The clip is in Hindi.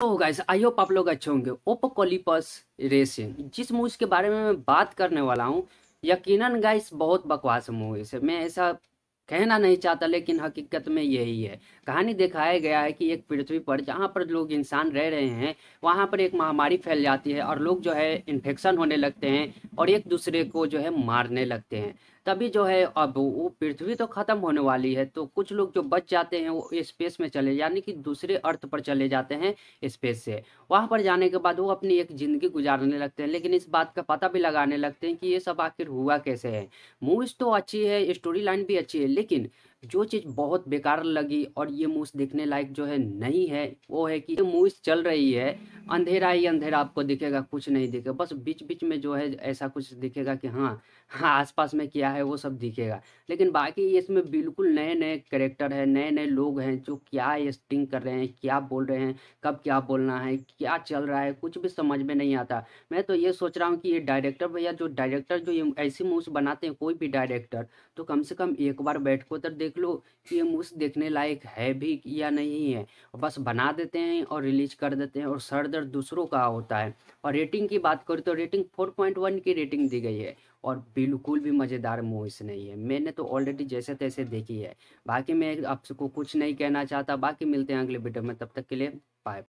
तो गाइस आई होप आप लोग अच्छे होंगे कॉलीपस रेसिंग जिस मूवीज के बारे में मैं बात करने वाला हूँ यकीनन गाइस बहुत बकवास मूवी से मैं ऐसा कहना नहीं चाहता लेकिन हकीकत में यही है कहानी दिखाया गया है कि एक पृथ्वी पर जहाँ पर लोग इंसान रह रहे हैं वहाँ पर एक महामारी फैल जाती है और लोग जो है इन्फेक्शन होने लगते हैं और एक दूसरे को जो है मारने लगते हैं तभी जो है अब वो पृथ्वी तो खत्म होने वाली है तो कुछ लोग जो बच जाते हैं वो स्पेस में चले यानी कि दूसरे अर्थ पर चले जाते हैं स्पेस से वहाँ पर जाने के बाद वो अपनी एक ज़िंदगी गुजारने लगते हैं लेकिन इस बात का पता भी लगाने लगते हैं कि ये सब आखिर हुआ कैसे है मूवीज़ तो अच्छी है स्टोरी लाइन भी अच्छी है लेकिन जो चीज़ बहुत बेकार लगी और ये मूव देखने लायक जो है नहीं है वो है कि मूव चल रही है अंधेरा ही अंधेरा आपको दिखेगा कुछ नहीं दिखेगा बस बीच बीच में जो है ऐसा कुछ दिखेगा कि हाँ हाँ आसपास में क्या है वो सब दिखेगा लेकिन बाकी इसमें बिल्कुल नए नए करेक्टर हैं नए नए लोग हैं जो क्या एक्टिंग कर रहे हैं क्या बोल रहे हैं कब क्या बोलना है क्या चल रहा है कुछ भी समझ में नहीं आता मैं तो ये सोच रहा हूँ कि ये डायरेक्टर भैया जो डायरेक्टर जो ऐसी मूव बनाते हैं कोई भी डायरेक्टर तो कम से कम एक बार बैठ को तो देख देख लो कि ये मूस देखने लायक है भी या नहीं है बस बना देते हैं और रिलीज कर देते हैं और सर दर्द दूसरों का होता है और रेटिंग की बात करें तो रेटिंग फोर पॉइंट वन की रेटिंग दी गई है और बिल्कुल भी मज़ेदार मूवीस नहीं है मैंने तो ऑलरेडी जैसे तैसे देखी है बाकी मैं आपको कुछ नहीं कहना चाहता बाकी मिलते हैं अगले वीडियो में तब तक के लिए बाय